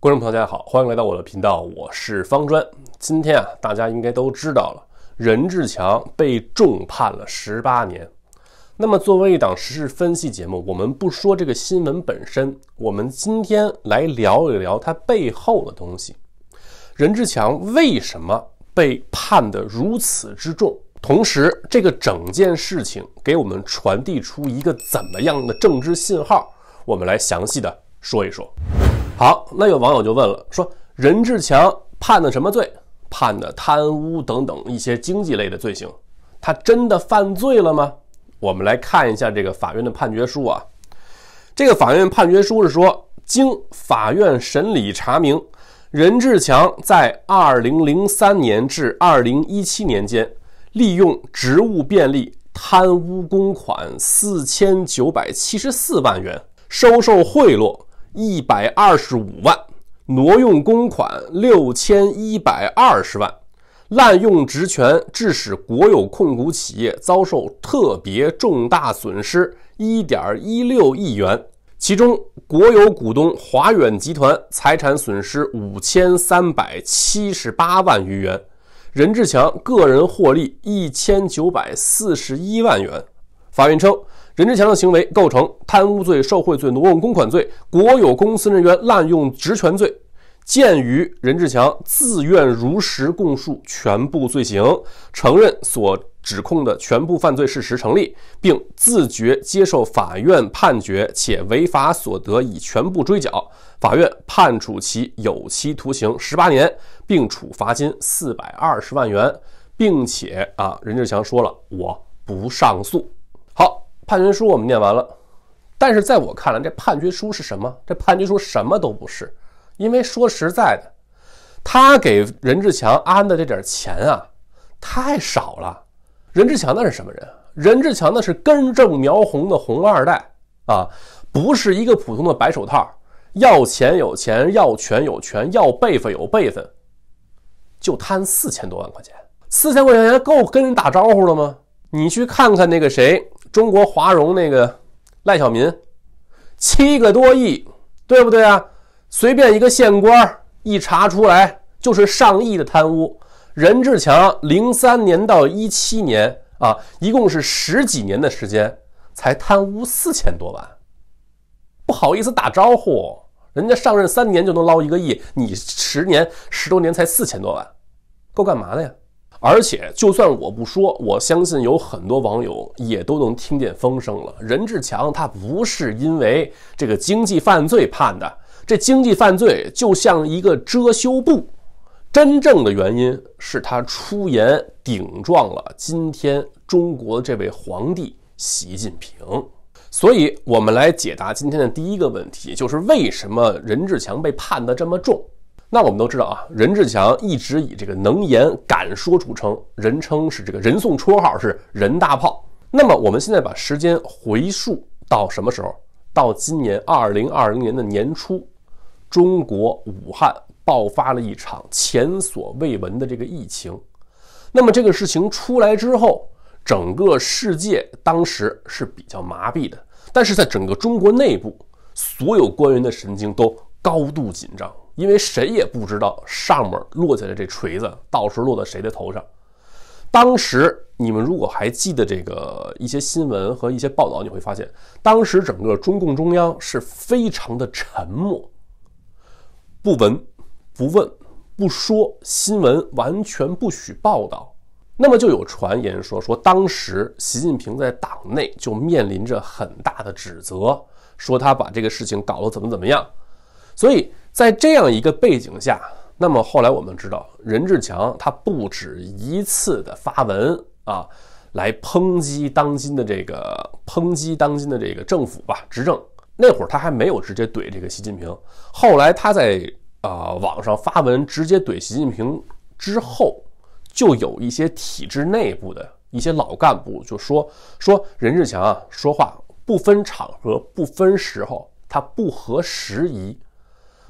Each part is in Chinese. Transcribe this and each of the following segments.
观众朋友，大家好，欢迎来到我的频道，我是方砖。今天啊，大家应该都知道了，任志强被重判了十八年。那么，作为一档时事分析节目，我们不说这个新闻本身，我们今天来聊一聊它背后的东西。任志强为什么被判得如此之重？同时，这个整件事情给我们传递出一个怎么样的政治信号？我们来详细的说一说。好，那有网友就问了，说任志强判的什么罪？判的贪污等等一些经济类的罪行，他真的犯罪了吗？我们来看一下这个法院的判决书啊。这个法院判决书是说，经法院审理查明，任志强在2003年至2017年间，利用职务便利贪污公款4974万元，收受贿赂。一百二十五万挪用公款六千一百二十万，滥用职权致使国有控股企业遭受特别重大损失一点一六亿元，其中国有股东华远集团财产损失五千三百七十八万余元，任志强个人获利一千九百四十一万元。法院称。任志强的行为构成贪污罪、受贿罪、挪用公款罪、国有公司人员滥用职权罪。鉴于任志强自愿如实供述全部罪行，承认所指控的全部犯罪事实成立，并自觉接受法院判决，且违法所得已全部追缴，法院判处其有期徒刑十八年，并处罚金四百二十万元，并且啊，任志强说了，我不上诉。判决书我们念完了，但是在我看来，这判决书是什么？这判决书什么都不是，因为说实在的，他给任志强安的这点钱啊，太少了。任志强那是什么人？任志强那是根正苗红的红二代啊，不是一个普通的白手套，要钱有钱，要权有权，要辈分有辈分，就贪四千多万块钱，四千块钱钱够跟人打招呼了吗？你去看看那个谁。中国华融那个赖小民，七个多亿，对不对啊？随便一个县官一查出来就是上亿的贪污。任志强零三年到一七年啊，一共是十几年的时间才贪污四千多万，不好意思打招呼，人家上任三年就能捞一个亿，你十年十多年才四千多万，够干嘛的呀？而且，就算我不说，我相信有很多网友也都能听见风声了。任志强他不是因为这个经济犯罪判的，这经济犯罪就像一个遮羞布，真正的原因是他出言顶撞了今天中国这位皇帝习近平。所以，我们来解答今天的第一个问题，就是为什么任志强被判的这么重？那我们都知道啊，任志强一直以这个能言敢说著称，人称是这个人送绰号是任大炮。那么我们现在把时间回溯到什么时候？到今年二零二零年的年初，中国武汉爆发了一场前所未闻的这个疫情。那么这个事情出来之后，整个世界当时是比较麻痹的，但是在整个中国内部，所有官员的神经都高度紧张。因为谁也不知道上面落下来这锤子，到时候落到谁的头上。当时你们如果还记得这个一些新闻和一些报道，你会发现，当时整个中共中央是非常的沉默，不闻、不问、不说，新闻完全不许报道。那么就有传言说，说当时习近平在党内就面临着很大的指责，说他把这个事情搞得怎么怎么样，所以。在这样一个背景下，那么后来我们知道，任志强他不止一次的发文啊，来抨击当今的这个抨击当今的这个政府吧，执政那会儿他还没有直接怼这个习近平。后来他在啊网上发文直接怼习近平之后，就有一些体制内部的一些老干部就说说任志强啊说话不分场合不分时候，他不合时宜。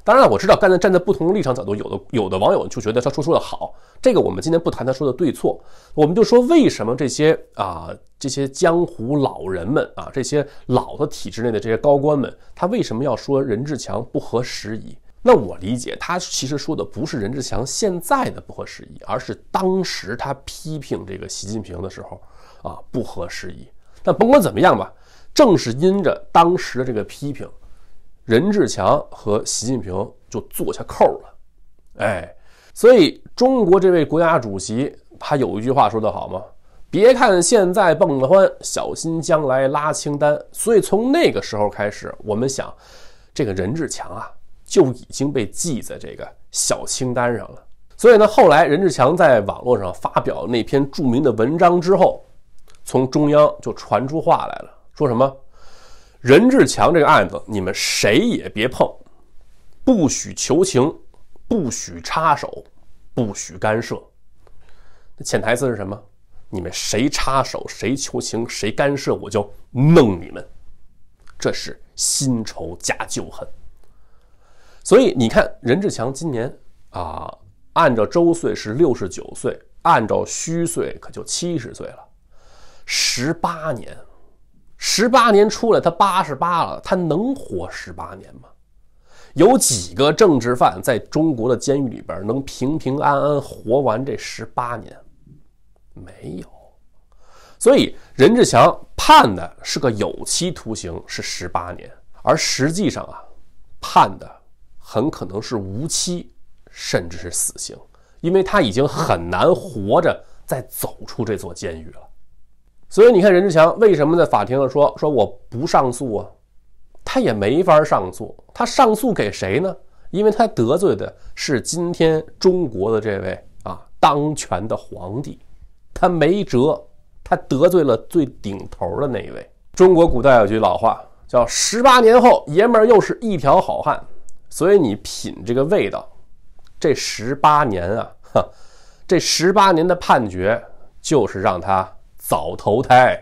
当然了，我知道刚才站在不同的立场角度，有的有的网友就觉得他说说的好，这个我们今天不谈他说的对错，我们就说为什么这些啊这些江湖老人们啊这些老的体制内的这些高官们，他为什么要说任志强不合时宜？那我理解他其实说的不是任志强现在的不合时宜，而是当时他批评这个习近平的时候啊不合时宜。但甭管怎么样吧，正是因着当时的这个批评。任志强和习近平就坐下扣了，哎，所以中国这位国家主席他有一句话说得好吗？别看现在蹦得欢，小心将来拉清单。所以从那个时候开始，我们想，这个任志强啊就已经被记在这个小清单上了。所以呢，后来任志强在网络上发表那篇著名的文章之后，从中央就传出话来了，说什么？任志强这个案子，你们谁也别碰，不许求情，不许插手，不许干涉。潜台词是什么？你们谁插手、谁求情、谁干涉，我就弄你们。这是新仇加旧恨。所以你看，任志强今年啊，按照周岁是六十九岁，按照虚岁可就七十岁了，十八年。十八年出来，他八十八了，他能活十八年吗？有几个政治犯在中国的监狱里边能平平安安活完这十八年？没有。所以任志强判的是个有期徒刑，是十八年，而实际上啊，判的很可能是无期，甚至是死刑，因为他已经很难活着再走出这座监狱了。所以你看，任志强为什么在法庭上说说我不上诉啊？他也没法上诉，他上诉给谁呢？因为他得罪的是今天中国的这位啊当权的皇帝，他没辙，他得罪了最顶头的那一位。中国古代有句老话叫“十八年后，爷们儿又是一条好汉”，所以你品这个味道，这十八年啊，哈，这十八年的判决就是让他。早投胎，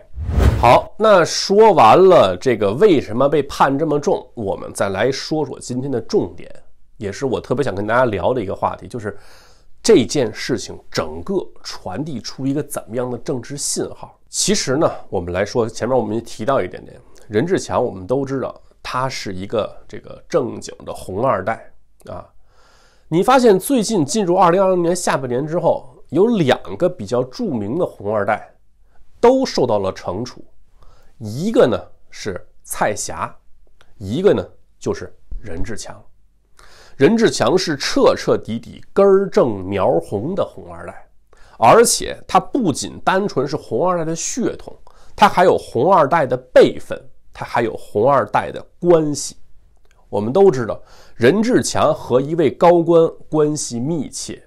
好，那说完了这个为什么被判这么重，我们再来说说今天的重点，也是我特别想跟大家聊的一个话题，就是这件事情整个传递出一个怎么样的政治信号？其实呢，我们来说前面我们也提到一点点，任志强，我们都知道他是一个这个正经的红二代啊。你发现最近进入二零二零年下半年之后，有两个比较著名的红二代。都受到了惩处，一个呢是蔡霞，一个呢就是任志强。任志强是彻彻底底根正苗红的红二代，而且他不仅单纯是红二代的血统，他还有红二代的辈分，他还有红二代的关系。我们都知道，任志强和一位高官关系密切，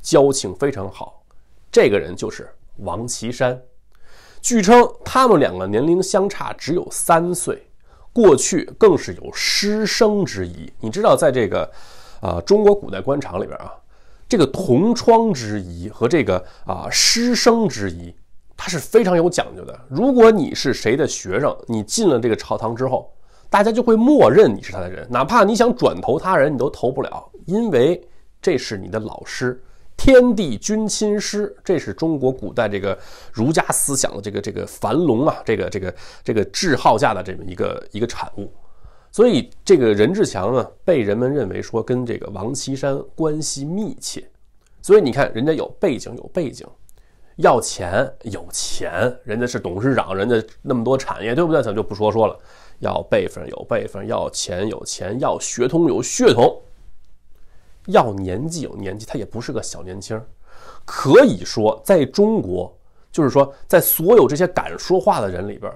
交情非常好，这个人就是王岐山。据称，他们两个年龄相差只有三岁，过去更是有师生之谊。你知道，在这个，啊，中国古代官场里边啊，这个同窗之谊和这个啊师生之谊，它是非常有讲究的。如果你是谁的学生，你进了这个朝堂之后，大家就会默认你是他的人，哪怕你想转投他人，你都投不了，因为这是你的老师。天地君亲师，这是中国古代这个儒家思想的这个这个繁荣啊，这个这个这个制号下的这么一个一个产物。所以这个任志强呢，被人们认为说跟这个王岐山关系密切。所以你看，人家有背景，有背景；要钱，有钱。人家是董事长，人家那么多产业，对不对？咱就不说说了。要辈分，有辈分；要钱，有钱；要血统，有血统。要年纪有年纪，他也不是个小年轻。可以说，在中国，就是说，在所有这些敢说话的人里边，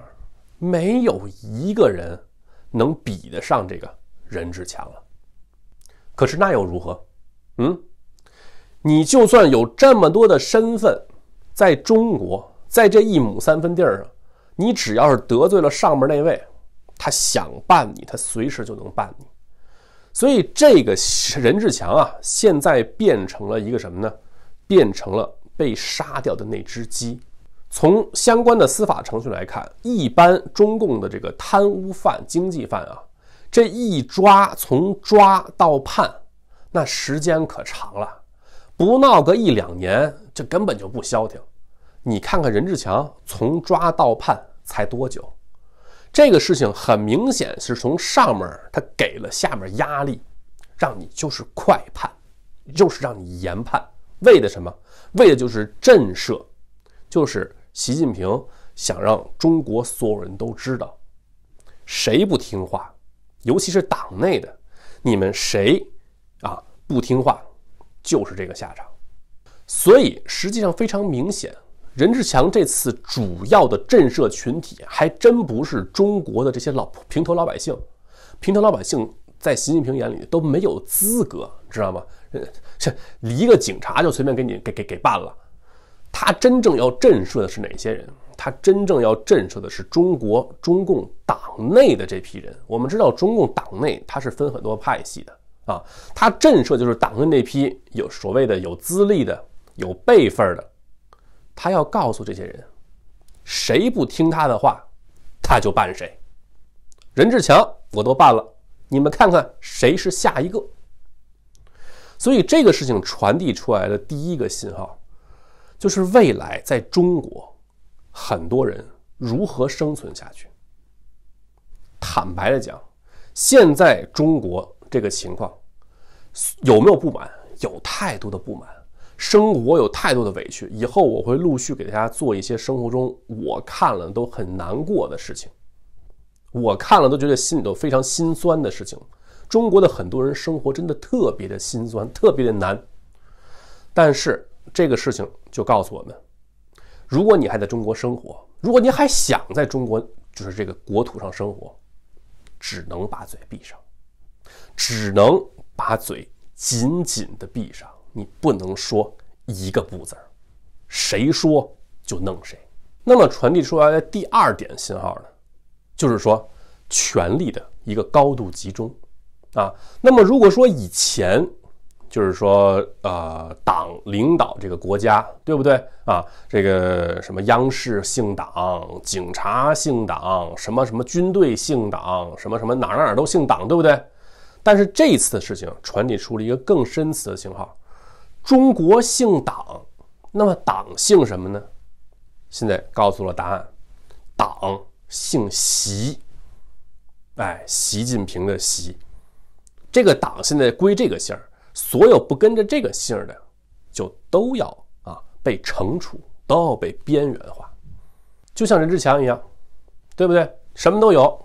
没有一个人能比得上这个任志强了。可是那又如何？嗯，你就算有这么多的身份，在中国，在这一亩三分地儿上，你只要是得罪了上面那位，他想办你，他随时就能办你。所以这个任志强啊，现在变成了一个什么呢？变成了被杀掉的那只鸡。从相关的司法程序来看，一般中共的这个贪污犯、经济犯啊，这一抓从抓到判，那时间可长了，不闹个一两年，这根本就不消停。你看看任志强从抓到判才多久？这个事情很明显是从上面他给了下面压力，让你就是快判，就是让你严判，为的什么？为的就是震慑，就是习近平想让中国所有人都知道，谁不听话，尤其是党内的，你们谁啊不听话，就是这个下场。所以实际上非常明显。任志强这次主要的震慑群体，还真不是中国的这些老平头老百姓。平头老百姓在习近平眼里都没有资格，知道吗？这一个警察就随便给你给给给办了。他真正要震慑的是哪些人？他真正要震慑的是中国中共党内的这批人。我们知道，中共党内他是分很多派系的啊。他震慑就是党内那批有所谓的有资历的、有辈分的。他要告诉这些人，谁不听他的话，他就办谁。任志强我都办了，你们看看谁是下一个。所以这个事情传递出来的第一个信号，就是未来在中国，很多人如何生存下去。坦白的讲，现在中国这个情况，有没有不满？有太多的不满。生活有太多的委屈，以后我会陆续给大家做一些生活中我看了都很难过的事情，我看了都觉得心里头非常心酸的事情。中国的很多人生活真的特别的心酸，特别的难。但是这个事情就告诉我们，如果你还在中国生活，如果你还想在中国，就是这个国土上生活，只能把嘴闭上，只能把嘴紧紧的闭上。你不能说一个不字儿，谁说就弄谁。那么传递出来的第二点信号呢，就是说权力的一个高度集中啊。那么如果说以前就是说呃党领导这个国家，对不对啊？这个什么央视姓党，警察姓党，什么什么军队姓党，什么什么哪哪哪都姓党，对不对？但是这一次的事情传递出了一个更深次的信号。中国姓党，那么党姓什么呢？现在告诉了答案，党姓习，哎，习近平的习，这个党现在归这个姓所有不跟着这个姓的，就都要啊被惩处，都要被边缘化，就像任志强一样，对不对？什么都有，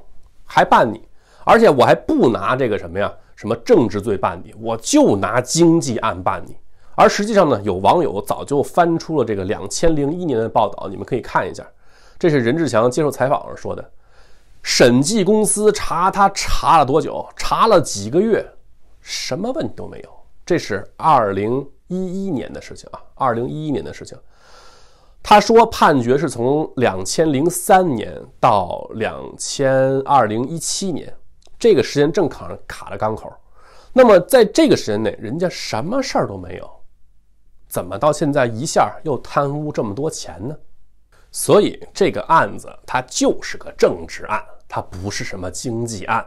还办你，而且我还不拿这个什么呀，什么政治罪办你，我就拿经济案办你。而实际上呢，有网友早就翻出了这个两千零一年的报道，你们可以看一下。这是任志强接受采访时说的：“审计公司查他查了多久？查了几个月，什么问题都没有。”这是二零一一年的事情啊，二零一一年的事情。他说判决是从两千零三年到两千二零一七年，这个时间正卡卡了刚口。那么在这个时间内，人家什么事儿都没有。怎么到现在一下又贪污这么多钱呢？所以这个案子它就是个政治案，它不是什么经济案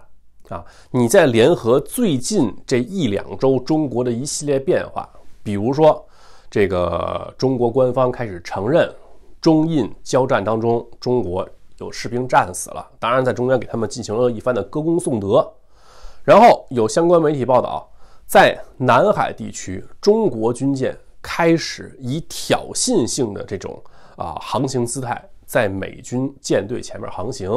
啊！你再联合最近这一两周中国的一系列变化，比如说这个中国官方开始承认中印交战当中中国有士兵战死了，当然在中间给他们进行了一番的歌功颂德，然后有相关媒体报道在南海地区中国军舰。开始以挑衅性的这种啊航行姿态在美军舰队前面航行，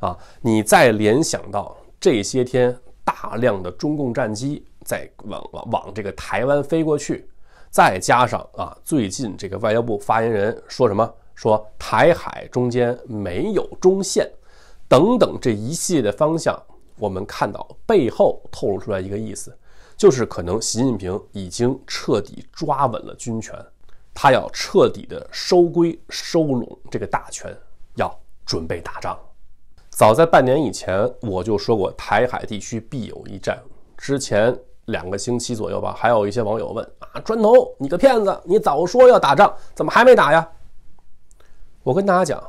啊，你再联想到这些天大量的中共战机在往往往这个台湾飞过去，再加上啊最近这个外交部发言人说什么说台海中间没有中线等等这一系列的方向，我们看到背后透露出来一个意思。就是可能习近平已经彻底抓稳了军权，他要彻底的收归收拢这个大权，要准备打仗。早在半年以前，我就说过台海地区必有一战。之前两个星期左右吧，还有一些网友问啊：“砖头，你个骗子，你早说要打仗，怎么还没打呀？”我跟大家讲，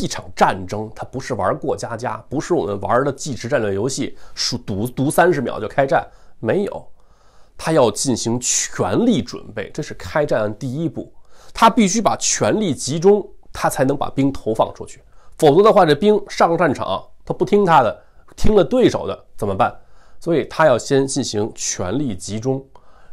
一场战争它不是玩过家家，不是我们玩的即时战略游戏，数赌赌三十秒就开战。没有，他要进行全力准备，这是开战第一步。他必须把权力集中，他才能把兵投放出去。否则的话，这兵上战场，他不听他的，听了对手的怎么办？所以他要先进行全力集中，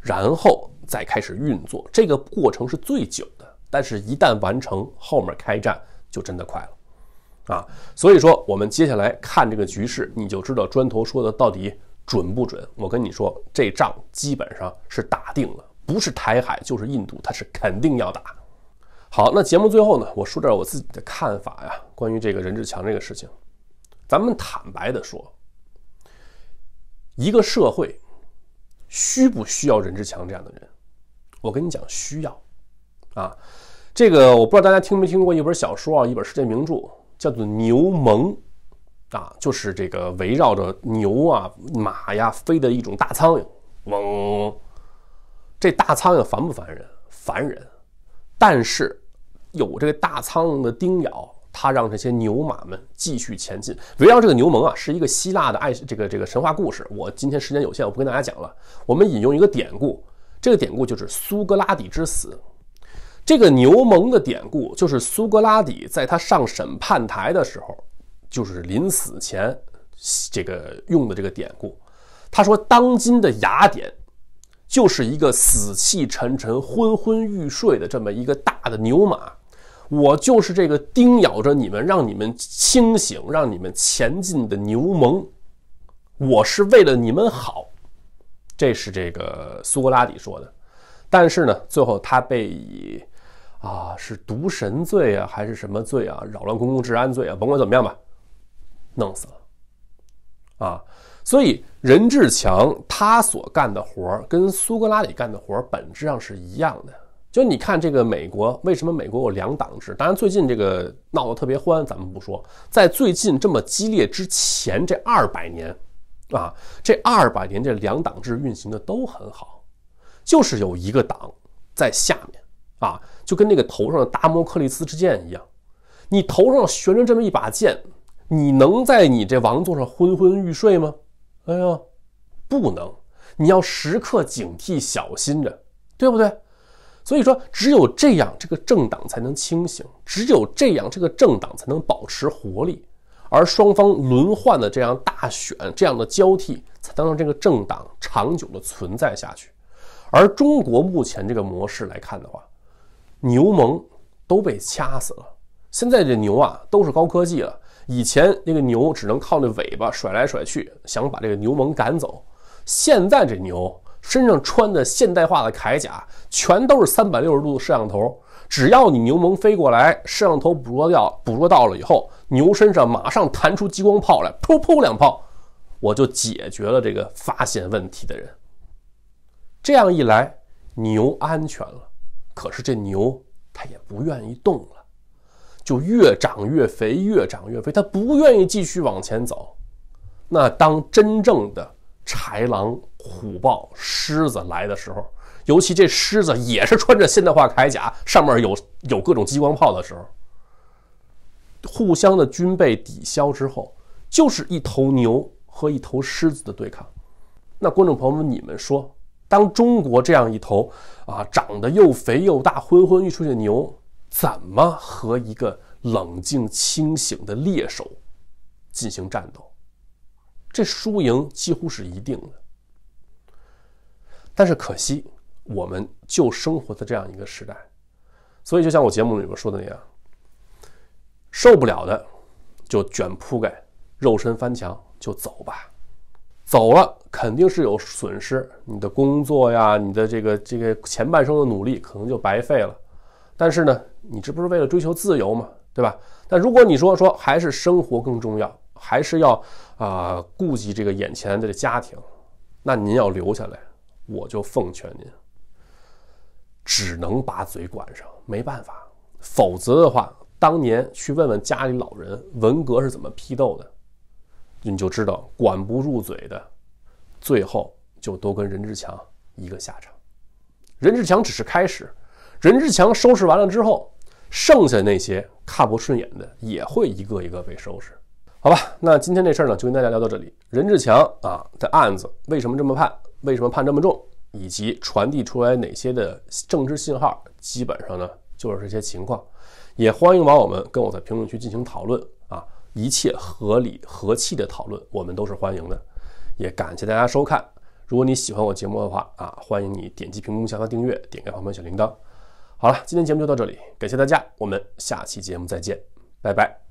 然后再开始运作。这个过程是最久的，但是一旦完成，后面开战就真的快了，啊！所以说，我们接下来看这个局势，你就知道砖头说的到底。准不准？我跟你说，这仗基本上是打定了，不是台海就是印度，他是肯定要打。好，那节目最后呢，我说点我自己的看法呀，关于这个任志强这个事情，咱们坦白的说，一个社会需不需要任志强这样的人？我跟你讲，需要啊。这个我不知道大家听没听过一本小说啊，一本世界名著，叫做《牛虻》。啊，就是这个围绕着牛啊、马呀飞的一种大苍蝇，嗡！这大苍蝇烦不烦人？烦人。但是有这个大苍蝇的叮咬，它让这些牛马们继续前进。围绕这个牛虻啊，是一个希腊的爱这个这个神话故事。我今天时间有限，我不跟大家讲了。我们引用一个典故，这个典故就是苏格拉底之死。这个牛虻的典故就是苏格拉底在他上审判台的时候。就是临死前这个用的这个典故，他说：“当今的雅典就是一个死气沉沉、昏昏欲睡的这么一个大的牛马，我就是这个叮咬着你们，让你们清醒，让你们前进的牛虻，我是为了你们好。”这是这个苏格拉底说的，但是呢，最后他被以啊是渎神罪啊，还是什么罪啊，扰乱公共治安罪啊，甭管怎么样吧。弄死了，啊！所以任志强他所干的活儿跟苏格拉底干的活儿本质上是一样的。就你看这个美国，为什么美国有两党制？当然，最近这个闹得特别欢，咱们不说。在最近这么激烈之前，这二百年，啊，这二百年这两党制运行的都很好，就是有一个党在下面，啊，就跟那个头上的达摩克利斯之剑一样，你头上悬着这么一把剑。你能在你这王座上昏昏欲睡吗？哎呀，不能！你要时刻警惕，小心着，对不对？所以说，只有这样，这个政党才能清醒；只有这样，这个政党才能保持活力。而双方轮换的这样大选，这样的交替，才能让这个政党长久的存在下去。而中国目前这个模式来看的话，牛虻都被掐死了。现在这牛啊，都是高科技了。以前那个牛只能靠那尾巴甩来甩去，想把这个牛虻赶走。现在这牛身上穿的现代化的铠甲，全都是三百六十度的摄像头，只要你牛虻飞过来，摄像头捕捉掉，捕捉到了以后，牛身上马上弹出激光炮来，噗噗两炮，我就解决了这个发现问题的人。这样一来，牛安全了，可是这牛它也不愿意动了。就越长越肥，越长越肥，他不愿意继续往前走。那当真正的豺狼、虎豹、狮子来的时候，尤其这狮子也是穿着现代化铠甲，上面有有各种激光炮的时候，互相的军备抵消之后，就是一头牛和一头狮子的对抗。那观众朋友们，你们说，当中国这样一头啊，长得又肥又大、昏昏欲睡的牛？怎么和一个冷静清醒的猎手进行战斗？这输赢几乎是一定的。但是可惜，我们就生活在这样一个时代，所以就像我节目里边说的那样，受不了的就卷铺盖、肉身翻墙就走吧。走了肯定是有损失，你的工作呀，你的这个这个前半生的努力可能就白费了。但是呢。你这不是为了追求自由吗？对吧？但如果你说说还是生活更重要，还是要啊顾及这个眼前的家庭，那您要留下来，我就奉劝您，只能把嘴管上，没办法。否则的话，当年去问问家里老人，文革是怎么批斗的，你就知道管不住嘴的，最后就都跟任志强一个下场。任志强只是开始，任志强收拾完了之后。剩下那些看不顺眼的，也会一个一个被收拾，好吧？那今天这事儿呢，就跟大家聊到这里。任志强啊的案子为什么这么判？为什么判这么重？以及传递出来哪些的政治信号？基本上呢，就是这些情况。也欢迎网友们跟我在评论区进行讨论啊，一切合理和气的讨论，我们都是欢迎的。也感谢大家收看。如果你喜欢我节目的话啊，欢迎你点击屏幕下方订阅，点开旁边小铃铛。好了，今天节目就到这里，感谢大家，我们下期节目再见，拜拜。